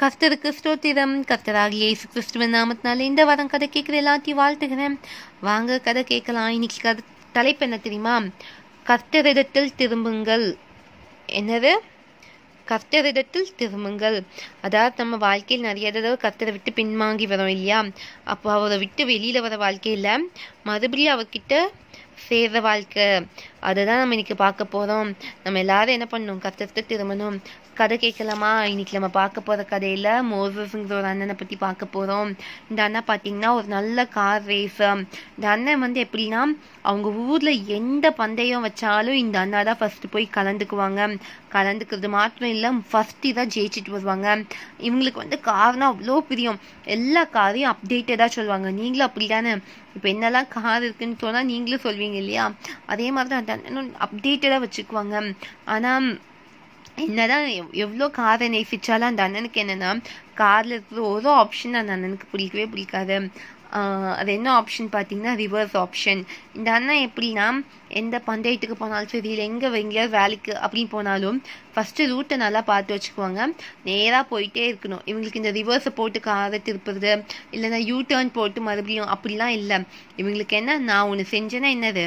கர்த்தருக்கு ஸ்தோத்திரம் கர்த்தராக இயேசு கிறிஸ்துவின் நாமத்தினால இந்த வாரம் கதை கேட்குற எல்லாத்தையும் வாழ்த்துகிறேன் வாங்க கதை கேட்கலாம் இன்னைக்கு கத தலைப்பு என்ன தெரியுமா கர்த்தரிடத்தில் திரும்புங்கள் என்னது கர்த்தரிடத்தில் திரும்புங்கள் அதாவது நம்ம வாழ்க்கையில் நிறைய தடவை கர்த்தரை விட்டு பின்வாங்கி வரோம் இல்லையா அப்போ அவரை விட்டு வெளியில் வர வாழ்க்கையில் மறுபடியும் அவர்கிட்ட சேர்ற வாழ்க்கை அதை தான் நம்ம இன்னைக்கு பார்க்க போகிறோம் நம்ம எல்லாரும் என்ன பண்ணணும் கர்த்தத்தை திரும்பணும் கதை கேட்கலாமா இன்னைக்கு நம்ம பார்க்க போகிற கதையில் மோர்வஃபுங்கிற ஒரு அண்ணனை பற்றி பார்க்க போகிறோம் இந்த அண்ணன் பார்த்தீங்கன்னா ஒரு நல்ல கார் ரேஸ் இந்த அண்ணன் வந்து எப்படின்னா அவங்க ஊரில் எந்த பந்தயம் வச்சாலும் இந்த அண்ணா தான் ஃபஸ்ட்டு போய் கலந்துக்குவாங்க கலந்துக்கிறது மாத்திரம் இல்லை ஃபஸ்ட்டு தான் ஜெயிச்சிட்டு வருவாங்க இவங்களுக்கு வந்து கார்னால் அவ்வளோ பிரியம் எல்லா காரையும் அப்டேட்டடாக சொல்லுவாங்க நீங்களும் அப்படி தானே இப்போ என்னெல்லாம் கார் இருக்குன்னு சொன்னால் நீங்களும் சொல்வீங்க இல்லையா அதே மாதிரி தான் அந்த அண்ணனும் அப்டேட்டடாக வச்சுக்குவாங்க ஆனால் என்னதான் எவ்வளோ காரை நேசிச்சாலும் அந்த அண்ணனுக்கு என்னென்னா காரில் இருக்கிற ஒரு ஆப்ஷன் அந்த அண்ணனுக்கு பிடிக்கவே பிடிக்காது அது என்ன ஆப்ஷன் பார்த்தீங்கன்னா ரிவர்ஸ் ஆப்ஷன் இந்த அண்ணன் எப்படின்னா எந்த பந்தயத்துக்கு போனாலும் சரி இல்லை எங்கே எங்கேயாவது வேலைக்கு அப்படின்னு போனாலும் ஃபஸ்ட்டு ரூட்டை நல்லா பார்த்து வச்சுக்குவாங்க நேராக போயிட்டே இருக்கணும் இவங்களுக்கு இந்த ரிவர்ஸை போட்டு காரை திருப்புறது இல்லைன்னா யூ டேர்ன் போட்டு மறுபடியும் அப்படிலாம் இல்லை இவங்களுக்கு என்ன நான் ஒன்று செஞ்சேன்னா என்னது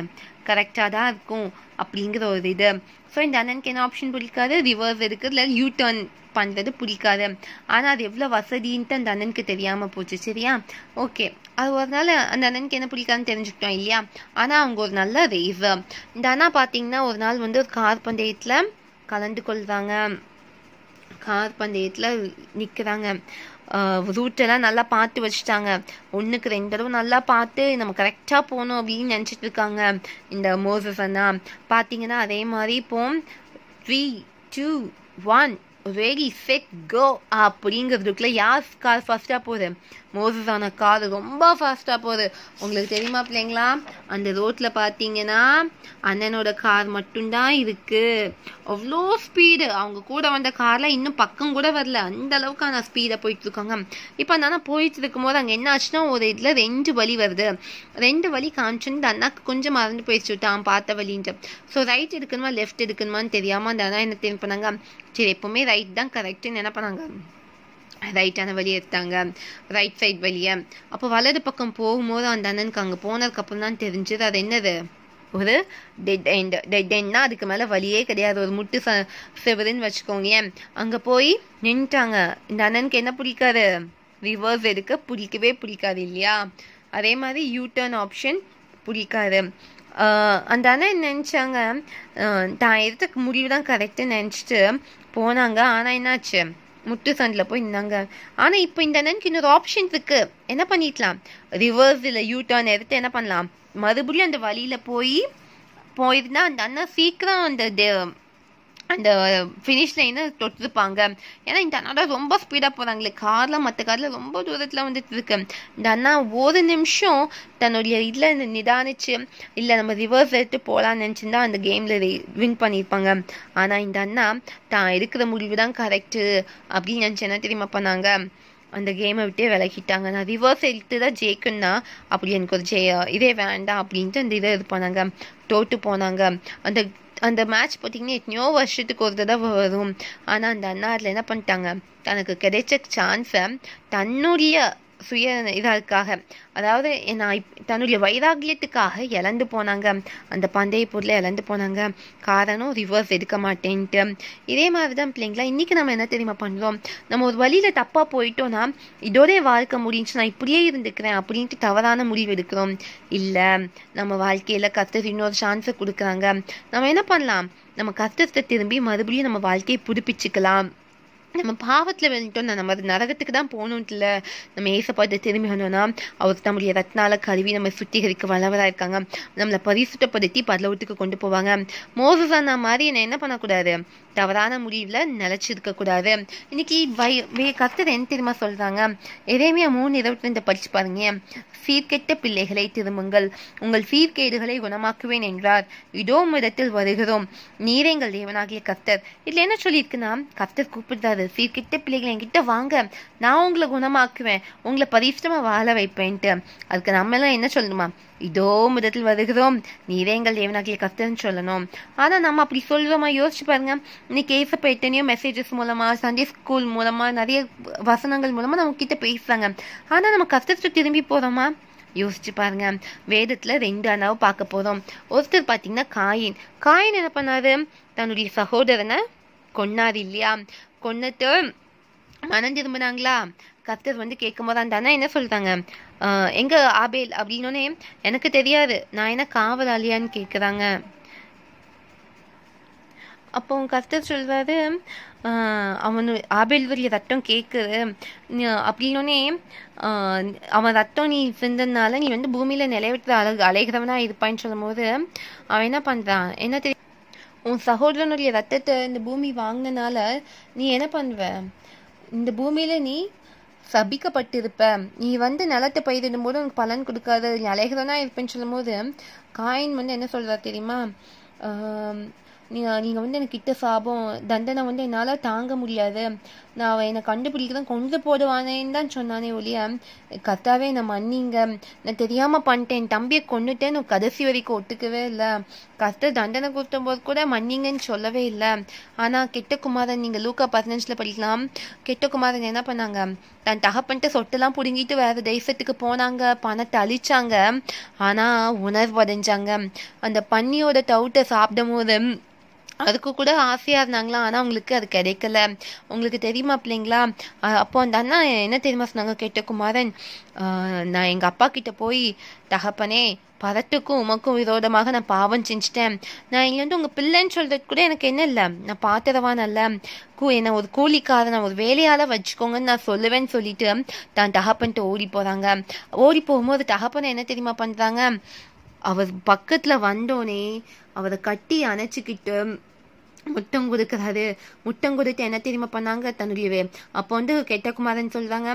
கரெக்டாக தான் இருக்கும் அப்படிங்கிற ஒரு இது ஸோ இந்த அண்ணனுக்கு என்ன ஆப்ஷன் பிடிக்காது ரிவர்ஸ் இல்லை யூ டர்ன் பண்ணுறது பிடிக்காது ஆனால் அது எவ்வளோ வசதின்ட்டு அந்த அண்ணனுக்கு தெரியாமல் போச்சு சரியா ஓகே அது ஒரு நாள் அந்த அண்ணனுக்கு என்ன பிடிக்காதுன்னு தெரிஞ்சுக்கிட்டோம் இல்லையா ஆனால் அவங்க ஒரு நல்ல ரேவர் இந்த அண்ணா பார்த்தீங்கன்னா ஒரு நாள் வந்து ஒரு கார் பந்தயத்தில் கலந்து கொள்கிறாங்க கார் பந்தயத்தில் நிற்கிறாங்க ரூட்டெல்லாம் நல்லா பார்த்து வச்சுட்டாங்க ஒன்றுக்கு ரெண்டு தடவை நல்லா பார்த்து நம்ம கரெக்டாக போகணும் அப்படின்னு நினச்சிட்டு இருக்காங்க இந்த மோசஸ் அண்ணா பார்த்தீங்கன்னா அதே மாதிரி இப்போ three two one ready set go அப்படிங்கிறதுக்குள்ள யார் கார் ஃபாஸ்ட்டாக போகுது ஆன கார் ரொம்ப ஃபாஸ்ட்டாக போகுது உங்களுக்கு தெரியுமா பிள்ளைங்களா அந்த ரோட்டில் பார்த்தீங்கன்னா அண்ணனோட கார் மட்டும்தான் இருக்குது அவ்வளோ ஸ்பீடு அவங்க கூட வந்த கார்லாம் இன்னும் பக்கம் கூட வரல அந்த ஆனால் ஸ்பீடாக போயிட்டுருக்காங்க இப்போ அந்த அண்ணா போயிட்டு போது அங்கே என்ன ஆச்சுன்னா ஒரு இதில் ரெண்டு வழி வருது ரெண்டு வழி காமிச்சுன்னு இந்த அண்ணாக்கு கொஞ்சம் மறந்து போயிடுச்சு விட்டான் பார்த்த வழின்ட்டு ஸோ ரைட் எடுக்கணுமா லெஃப்ட் எடுக்கணுமான்னு தெரியாமல் அந்த அண்ணா என்ன பண்ணாங்க சரி எப்போவுமே ரைட் தான் கரெக்டுன்னு என்ன பண்ணாங்க ரைட்டான வழி எடுத்தாங்க ரைட் சைட் வழியை அப்போ வலது பக்கம் போகும்போது அந்த அண்ணனுக்கு அங்கே போனதுக்கப்புறம் தான் தெரிஞ்சது அது என்னது ஒரு டெட் எண்டு டெட் எண்ட்னா அதுக்கு மேலே வழியே கிடையாது ஒரு முட்டு ச செவருன்னு வச்சுக்கோங்க அங்கே போய் நின்றுட்டாங்க இந்த அண்ணனுக்கு என்ன பிடிக்காது ரிவர்ஸ் எடுக்க பிடிக்கவே பிடிக்காது இல்லையா அதே மாதிரி யூ டர்ன் ஆப்ஷன் பிடிக்காது அந்த அண்ணன் நினச்சாங்க தான் எதுக்கு முடிவு தான் கரெக்டுன்னு நினச்சிட்டு போனாங்க ஆனால் என்னாச்சு முட்டு சண்டில் போய் நின்னாங்க ஆனால் இப்போ இந்த அண்ணனுக்கு இன்னொரு ஆப்ஷன் இருக்குது என்ன பண்ணிக்கலாம் ரிவர்ஸில் யூ டர்ன் எடுத்து என்ன பண்ணலாம் மறுபடியும் அந்த வழியில் போய் போயிருந்தா அந்த அண்ணன் சீக்கிரம் அந்த அந்த ஃபினிஷ் லைனை தொட்டிருப்பாங்க ஏன்னா இந்த அண்ணா ரொம்ப ஸ்பீடாக போகிறாங்களே காரில் மற்ற காரில் ரொம்ப தூரத்தில் வந்துட்டு இருக்கு இந்த அண்ணா ஒரு நிமிஷம் தன்னுடைய இதில் நிதானிச்சு இல்லை நம்ம ரிவர்ஸ் எடுத்து போகலான்னு நினச்சிருந்தா அந்த கேமில் வின் பண்ணியிருப்பாங்க ஆனால் இந்த அண்ணா தான் இருக்கிற முடிவு தான் கரெக்டு அப்படின்னு நினச்சி என்ன தெரியுமா பண்ணாங்க அந்த கேமை விட்டே விலகிட்டாங்க நான் ரிவர்ஸ் எடுத்து தான் ஜெயிக்கணும்னா அப்படி எனக்கு ஒரு ஜெய இதே வேண்டாம் அப்படின்ட்டு அந்த இதை இது பண்ணாங்க தோட்டு போனாங்க அந்த அந்த மேட்ச் பார்த்திங்கன்னா எத்தனையோ வருஷத்துக்கு ஒரு தடவை வரும் ஆனால் அந்த அண்ணா என்ன பண்ணிட்டாங்க தனக்கு கிடைச்ச சான்ஸை தன்னுடைய சுய இதற்காக அதாவது நான் தன்னுடைய வைராகியத்துக்காக இழந்து போனாங்க அந்த பந்தய பொருளை இழந்து போனாங்க காரணம் ரிவர்ஸ் எடுக்க மாட்டேன்ட்டு இதே மாதிரி தான் பிள்ளைங்களா இன்றைக்கி நம்ம என்ன தெரியுமா பண்ணுறோம் நம்ம ஒரு வழியில் தப்பாக போயிட்டோன்னா இதோடய வாழ்க்கை முடிஞ்சு நான் இப்படியே இருந்துக்கிறேன் அப்படின்ட்டு தவறான முடிவு எடுக்கிறோம் இல்லை நம்ம வாழ்க்கையில் கத்தர் இன்னொரு சான்ஸை கொடுக்குறாங்க நம்ம என்ன பண்ணலாம் நம்ம கஷ்டத்தை திரும்பி மறுபடியும் நம்ம வாழ்க்கையை புதுப்பிச்சுக்கலாம் நம்ம பாவத்தில் விழுந்துட்டோம் நம்ம அது நரகத்துக்கு தான் இல்லை நம்ம ஏசப்பாட்டு திரும்பி வந்தோம்னா அவர் நம்முடைய ரத்னால கருவி நம்ம சுத்திகரிக்க வளவராக இருக்காங்க நம்மளை பரிசுத்தப்படுத்தி பல்லவத்துக்கு கொண்டு போவாங்க மோசஸானா மாதிரி என்ன என்ன பண்ணக்கூடாது தவறான முடிவில் கூடாது இன்னைக்கு வை வே என்ன தெரியுமா சொல்கிறாங்க எதையுமே மூணு இருபத்தி ரெண்டு படிச்சு பாருங்க சீர்கெட்ட பிள்ளைகளை திரும்புங்கள் உங்கள் சீர்கேடுகளை குணமாக்குவேன் என்றார் இதோ இடத்தில் வருகிறோம் நீரைங்கள் தேவனாகிய கர்த்தர் இதில் என்ன சொல்லியிருக்குன்னா கர்த்தர் கூப்பிடுறாரு சீர்கெட்ட பிள்ளைகளை என்கிட்ட வாங்க நான் உங்களை குணமாக்குவேன் உங்களை பரிசுமா வாழ வைப்பேன்ட்டு அதுக்கு நம்மளாம் என்ன சொல்லணுமா இதோ முதத்தில் வருகிறோம் நீவே எங்கள் தேவனாகிய கர்த்தன்னு சொல்லணும் ஆனால் நம்ம அப்படி சொல்கிறோமா யோசிச்சு பாருங்க இன்னைக்கு ஏசப்ப எத்தனையோ மெசேஜஸ் மூலமாக சண்டே ஸ்கூல் மூலமாக நிறைய வசனங்கள் மூலமாக நம்ம கிட்ட பேசுகிறாங்க ஆனால் நம்ம கஷ்டத்தை திரும்பி போகிறோமா யோசிச்சு பாருங்க வேதத்தில் ரெண்டு அண்ணாவும் பார்க்க போகிறோம் ஒருத்தர் பார்த்தீங்கன்னா காயின் காயின் என்ன பண்ணாரு தன்னுடைய சகோதரனை கொன்னாரு இல்லையா கொன்னட்டு மனம் திரும்பினாங்களா கத்தர் வந்து கேட்கும் போது அந்த அண்ணா என்ன சொல்கிறாங்க எங்க ஆபேல் அப்படின்னோடனே எனக்கு தெரியாது நான் என்ன காவலாளியான்னு கேட்குறாங்க அப்போ கர்த்தர் சொல்வாரு அவனு ஆபேல்வரிய ரத்தம் கேட்குது அப்படின்னோடனே அவன் ரத்தம் நீ இருந்ததுனால நீ வந்து பூமியில் நிலைவிட்டு அழகு அலைகிறவனா இருப்பான்னு சொல்லும்போது அவன் என்ன பண்ணுறான் என்ன தெரியும் உன் சகோதரனுடைய ரத்தத்தை இந்த பூமி வாங்கினால நீ என்ன பண்ணுவ இந்த பூமியில் நீ சபிக்கப்பட்டிருப்ப நீ வந்து நிலத்தை பயிரிடும்போது உனக்கு பலன் கொடுக்காது நீ அலைகிறனா இருப்பேன்னு சொல்லும்போது காயின் வந்து என்ன சொல்கிறா தெரியுமா நீங்கள் வந்து எனக்கு கிட்ட சாபம் தண்டனை வந்து என்னால் தாங்க முடியாது நான் அவன் என்னை கண்டுபிடிக்க தான் கொண்டு போடுவானேன்னு தான் சொன்னானே ஒழிய கத்தாவே என்னை மன்னிங்க நான் தெரியாமல் பண்ணிட்டேன் தம்பியை கொண்டுட்டேன்னு கடைசி வரைக்கும் ஒத்துக்கவே இல்லை கத்த தண்டனை கொடுத்தபோது கூட மன்னிங்கன்னு சொல்லவே இல்லை ஆனால் கெட்ட குமாரன் நீங்கள் லூக்கா பதினஞ்சுல படிக்கலாம் கெட்ட குமாரன் என்ன பண்ணாங்க தன் தகப்பன்ட்டு சொட்டெல்லாம் பிடுங்கிட்டு வேறு தேசத்துக்கு போனாங்க பணத்தை அழிச்சாங்க ஆனால் உணர்வடைஞ்சாங்க அந்த பன்னியோட டவுட்டை சாப்பிடும் போது அதுக்கு கூட ஆசையாக இருந்தாங்களாம் ஆனால் உங்களுக்கு அது கிடைக்கல உங்களுக்கு தெரியுமா பிள்ளைங்களா அப்போ அந்த அண்ணா என்ன தெரியுமா சொன்னாங்க கேட்ட குமாரன் நான் எங்கள் அப்பா கிட்ட போய் தகப்பனே பதட்டுக்கும் உமக்கும் விரோதமாக நான் பாவம் செஞ்சிட்டேன் நான் இங்கேருந்து உங்கள் பிள்ளைன்னு சொல்கிறது கூட எனக்கு என்ன இல்லை நான் பாத்திரவான் அல்ல கூ என்னை ஒரு நான் ஒரு வேலையால் வச்சுக்கோங்கன்னு நான் சொல்லுவேன்னு சொல்லிட்டு தான் தகப்பன்ட்டு ஓடி போகிறாங்க ஓடி போகும்போது தகப்பனை என்ன தெரியுமா பண்ணுறாங்க அவர் பக்கத்தில் வந்தோடனே அவரை கட்டி அணைச்சிக்கிட்டு முட்டம் கொடுக்குறாரு முட்டம் கொடுத்து என்ன தெரியுமா பண்ணாங்க தன்னுடைய அப்போ வந்து கெட்ட குமாரன் சொல்கிறாங்க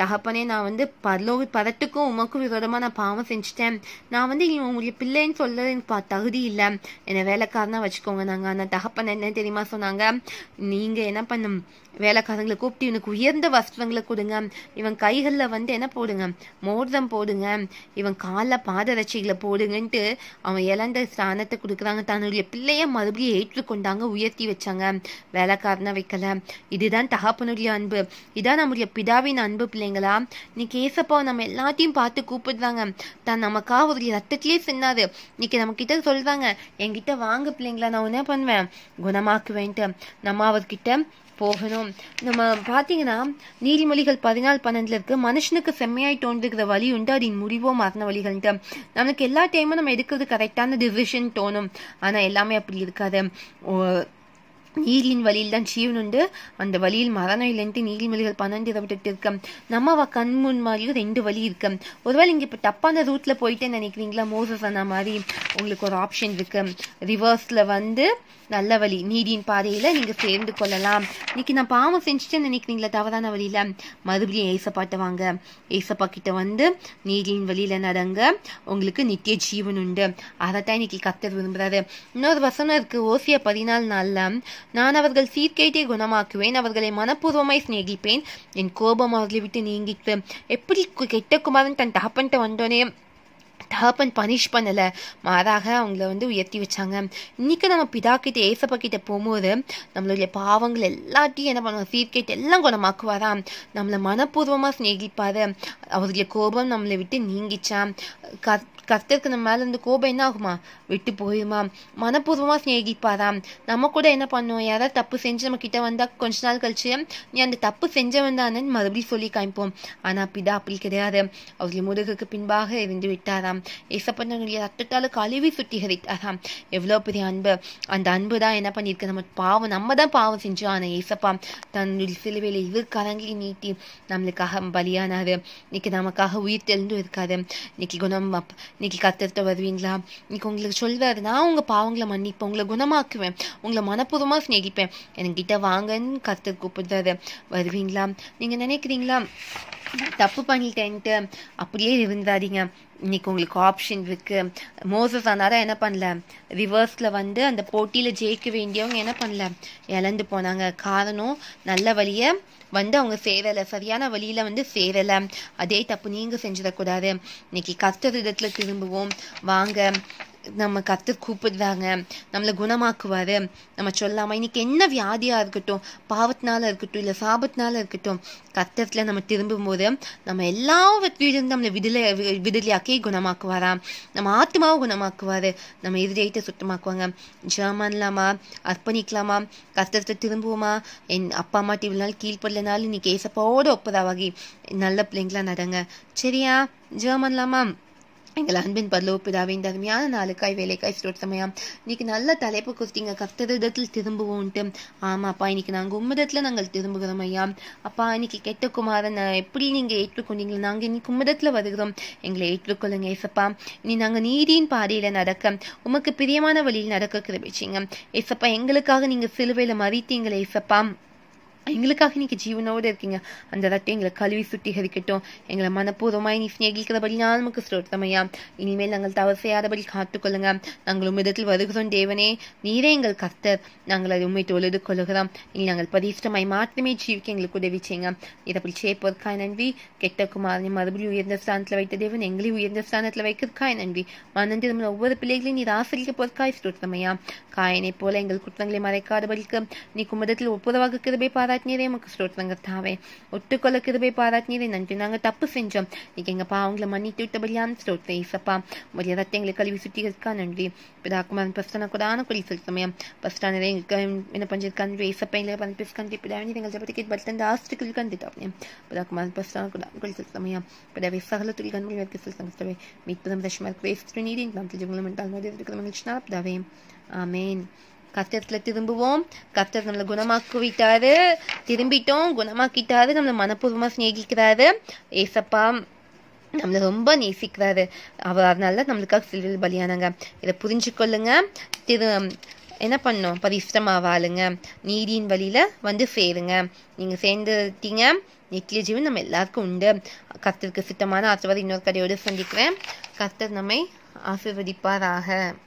தகப்பனே நான் வந்து பரலோ பரத்துக்கும் உமக்கும் விரோதமாக நான் பாவம் செஞ்சுட்டேன் நான் வந்து உங்களுடைய பிள்ளைன்னு சொல்கிறது எனக்கு தகுதி இல்லை என்னை வேலைக்காரனாக வச்சுக்கோங்க நாங்கள் ஆனால் தகப்பன் என்ன தெரியுமா சொன்னாங்க நீங்கள் என்ன பண்ணும் வேலைக்காரங்களை கூப்பிட்டு இவனுக்கு உயர்ந்த வஸ்திரங்களை கொடுங்க இவன் கைகளில் வந்து என்ன போடுங்க மோர்தம் போடுங்க இவன் காலில் பாதரட்சிகளை போடுங்கன்ட்டு அவன் இழந்த ஸ்தானத்தை கொடுக்குறாங்க தன்னுடைய பிள்ளைய மறுபடியும் ஏற்றுக்கொண்டாங்க வச்சாங்க உயர்த்தி வச்சாங்க காரணம் வைக்கல இதுதான் தகப்பனுடைய அன்பு இதான் நம்முடைய பிதாவின் அன்பு பிள்ளைங்களா இன்னைக்கு ஏசப்பா நம்ம எல்லாத்தையும் பார்த்து கூப்பிடுறாங்க தான் நமக்காக ஒரு ரத்தத்திலே சின்னாது இன்னைக்கு நம்ம கிட்ட சொல்றாங்க என்கிட்ட வாங்க பிள்ளைங்களா நான் என்ன பண்ணுவேன் குணமாக்குவேன்ட்டு நம்ம அவர்கிட்ட போகணும் நம்ம பார்த்தீங்கன்னா நீதிமொழிகள் பதினாலு பன்னெண்டுல இருக்கு மனுஷனுக்கு செம்மையாய் தோன்றுகிற வழி உண்டு அதன் முடிவோ மரண வழிகள்ட்டு நமக்கு எல்லா டைமும் நம்ம எடுக்கிறது கரெக்டான டிசிஷன் தோணும் ஆனால் எல்லாமே அப்படி இருக்காது நீரின் வழியில் தான் ஜீவன் உண்டு அந்த வழியில் மரணம் இல்லைன்ட்டு நீர்மொழிகள் பன்னெண்டு விட்டுட்டு இருக்கு நம்ம அவ கண் முன் மாதிரியும் ரெண்டு வழி இருக்கு ஒருவேளை இங்கே இப்போ தப்பான ரூட்ல போயிட்டே நினைக்கிறீங்களா மோசஸ் அந்த மாதிரி உங்களுக்கு ஒரு ஆப்ஷன் இருக்கு ரிவர்ஸ்ல வந்து நல்ல வழி நீரின் பாதையில நீங்க சேர்ந்து கொள்ளலாம் இன்னைக்கு நான் பாவம் செஞ்சுட்டேன்னு நினைக்கிறீங்களா தவறான வழியில மறுபடியும் ஏசப்பாட்ட வாங்க ஏசப்பா கிட்ட வந்து நீரின் வழியில நடங்க உங்களுக்கு நித்திய ஜீவன் உண்டு அதைத்தான் இன்னைக்கு கத்தர் விரும்புறாரு இன்னொரு வசனம் இருக்கு ஓசியா பதினாலு நாள்ல நான் அவர்கள் சீர்கேட்டை குணமாக்குவேன் அவர்களை மனப்பூர்வமாய் சிநேகிப்பேன் என் கோபம் அவர்களை விட்டு நீங்கிட்டு எப்படி கெட்ட குமாரன் தன் தகப்பன்ட்ட வந்தோனே தகப்பன் பனிஷ் பண்ணலை மாறாக அவங்கள வந்து உயர்த்தி வச்சாங்க இன்றைக்கி நம்ம பிதா கிட்ட ஏசப்பா கிட்ட போகும்போது நம்மளுடைய பாவங்கள் எல்லாத்தையும் என்ன பண்ணுவோம் சீர்கேட்டு எல்லாம் குணமாக்குவாராம் நம்மளை மனப்பூர்வமாக சிநேகிப்பார் அவருடைய கோபம் நம்மளை விட்டு நீங்கிச்சான் கர் கர்த்தருக்கு நம்ம மேலே இருந்த கோபம் என்ன ஆகுமா விட்டு போயிருமா மனப்பூர்வமாக சிநேகிப்பாராம் நம்ம கூட என்ன பண்ணுவோம் யாராவது தப்பு செஞ்சு நம்ம கிட்ட வந்தால் கொஞ்ச நாள் கழிச்சு நீ அந்த தப்பு செஞ்சவன் தானே மறுபடியும் சொல்லி காமிப்போம் ஆனால் பிதா அப்படி கிடையாது அவருடைய முருகுக்கு பின்பாக இருந்து விட்டாராம் ஏசப்பண்ணனுடைய ரத்தத்தால் கழுவி சுத்திகரித்தாராம் எவ்வளோ பெரிய அன்பு அந்த அன்பு தான் என்ன பண்ணியிருக்கு நம்ம பாவம் நம்ம தான் பாவம் செஞ்சோம் ஆனால் ஏசப்பா தன்னுடைய சிலுவையில் இரு கரங்கி நீட்டி நம்மளுக்காக பலியானாரு இன்னைக்கு நமக்காக உயிர் தெளிந்து இருக்காது இன்னைக்கு குணம் இன்னைக்கு கத்திரத்தை வருவீங்களா இன்னைக்கு உங்களுக்கு சொல்வாரு நான் உங்க பாவங்களை மன்னிப்பேன் உங்களை குணமாக்குவேன் உங்களை மனப்பூர்வமாக சிநேகிப்பேன் என்கிட்ட வாங்கன்னு கத்தர் கூப்பிடுறாரு வருவீங்களா நீங்க நினைக்கிறீங்களா தப்பு பண்ணிட்டேன்ட்டு அப்படியே இருந்தாதீங்க இன்னைக்கு உங்களுக்கு ஆப்ஷன் இருக்கு மோசஸ் ஆனாரா என்ன பண்ணல ரிவர்ஸில் வந்து அந்த போட்டியில் ஜெயிக்க வேண்டியவங்க என்ன பண்ணல இழந்து போனாங்க காரணம் நல்ல வழியை வந்து அவங்க சேரலை சரியான வழியில் வந்து சேரலை அதே தப்பு நீங்கள் செஞ்சிடக்கூடாது இன்னைக்கு கஷ்ட விதத்தில் திரும்புவோம் வாங்க நம்ம கத்து கூப்பிடுறாங்க நம்மளை குணமாக்குவார் நம்ம சொல்லாமல் இன்னைக்கு என்ன வியாதியாக இருக்கட்டும் பாவத்தினால இருக்கட்டும் இல்லை சாபத்தினால இருக்கட்டும் கத்தத்தில் நம்ம திரும்பும்போது நம்ம எல்லாவற்றிலிருந்து நம்மளை விடுதலை விடுதலையாக்கி குணமாக்குவாரா நம்ம ஆத்மாவும் குணமாக்குவார் நம்ம இருதயத்தை சுத்தமாக்குவாங்க ஜெர்மன்லாமா அர்ப்பணிக்கலாமா கத்தத்தை திரும்புவோமா என் அப்பா அம்மா நாள் கீழ்ப்படலனாலும் இன்னைக்கு ஏசப்போட ஒப்பதாவாகி நல்ல பிள்ளைங்களா நடங்க சரியா ஜெர்மன்லாமா எங்கள் அன்பின் இந்த அருமையான நாளுக்காய் வேலைக்காய் ஸ்ரோத்தமையாம் இன்னைக்கு நல்ல தலைப்பு கொடுத்தீங்க கர்த்தரிடத்தில் திரும்புவோன்ட்டு ஆமாப்பா இன்னைக்கு நாங்கள் உம்மிடத்தில் நாங்கள் திரும்புகிறோம் ஐயா அப்பா இன்னைக்கு கெட்ட குமாரன் எப்படி நீங்கள் ஏற்றுக்கொண்டீங்க நாங்கள் இன்னைக்கு உம்மிடத்தில் வருகிறோம் எங்களை ஏற்றுக்கொள்ளுங்க ஏசப்பா இனி நாங்கள் நீதியின் பாதையில் நடக்க உமக்கு பிரியமான வழியில் நடக்க கிருபிச்சிங்க ஏசப்பா எங்களுக்காக நீங்கள் சிலுவையில் மறித்தீங்களே ஏசப்பா எங்களுக்காக நீங்கள் ஜீவனோடு இருக்கீங்க அந்த ரத்தம் எங்களை கழுவி சுட்டிகரிக்கட்டும் எங்களை மனப்பூர்வமாய் நீ ஸ்நேகிக்கிறபடினால் நமக்கு ஸ்ரோத்தமையா இனிமேல் நாங்கள் தவறு செய்யாதபடி காத்துக்கொள்ளுங்க நாங்கள் உம்மிடத்தில் வருகிறோம் தேவனே நீரே எங்கள் கர்த்தர் நாங்கள் அதை உண்மை தொழுது கொள்ளுகிறோம் இனி நாங்கள் பரிஷ்டமாய் மாத்திரமே ஜீவிக்க எங்களுக்கு உதவி செய்யுங்க இதை அப்படி சேர்ப்பதற்காய் நன்றி கெட்ட குமாரனை மறுபடியும் உயர்ந்த ஸ்தானத்தில் வைத்த தேவன் எங்களையும் உயர்ந்த ஸ்தானத்தில் வைக்கிறதுக்காய் நன்றி மனம் நம்ம ஒவ்வொரு பிள்ளைகளையும் நீர் ஆசிரிக்க போதற்காய் ஸ்ரோத்தமையா காயனை போல எங்கள் குற்றங்களை மறைக்காதபடிக்கு நீ குமரத்தில் ஒப்புதவாக கிருபை பாரா பாராட்டினீரே உமக்கு ஸ்லோத்திரம் கர்த்தாவே ஒட்டுக்கொள்ள கிருபை பாராட்டினீரே நன்றி நாங்கள் தப்பு செஞ்சோம் நீங்கள் எங்கப்பா அவங்கள மன்னித்து விட்டபடியான்னு ஸ்லோத்திரம் ஏசப்பா உடைய ரத்தங்களை கழுவி சுத்திகரிக்கா நன்றி பிதாக்குமாரன் பிரஸ்தான கூடான கொடி செலுத்தமையா பிரஸ்தானரே எங்களுக்கு என்ன பண்ணிருக்கான் ஏசப்பா எங்களை பண்ணி பேசுக்காண்டி பிதாவினி எங்கள் ஜபத்துக்கு பலத்தந்த ஆஸ்திரிகள் கண்டுட்டாவே பிதாக்குமாரன் பிரஸ்தான கூடான கொடி செலுத்தமையா பிதாவே சகலத்துறை கண்மொழிவதற்கு செலுத்தம் கர்த்தாவே மீட்பதும் ரஷ்மார் கிரேஸ்து நீரின் நாம் திருஜங்களும் என்றால் மதியத்துக்கு மகிழ்ச்சினால் பிதாவே ஆமேன் கஷ்டத்தில் திரும்புவோம் கஷ்டத்தை நம்மளை குணமாக்குவிட்டாரு திரும்பிட்டோம் குணமாக்கிட்டாரு நம்மளை மனப்பூர்வமாக சிநேகிக்கிறாரு ஏசப்பா நம்மளை ரொம்ப நேசிக்கிறாரு அவர் அதனால நம்மளுக்காக சிலுவில் பலியானாங்க இதை புரிஞ்சுக்கொள்ளுங்க திரு என்ன பண்ணோம் பரிஷ்டமாக வாழுங்க நீதியின் வழியில் வந்து சேருங்க நீங்கள் சேர்ந்துட்டீங்க நித்திய ஜீவன் நம்ம எல்லாருக்கும் உண்டு கர்த்தருக்கு சித்தமான ஆசிர்வாதம் இன்னொரு கடையோடு சந்திக்கிறேன் கர்த்தர் நம்மை ஆசிர்வதிப்பாராக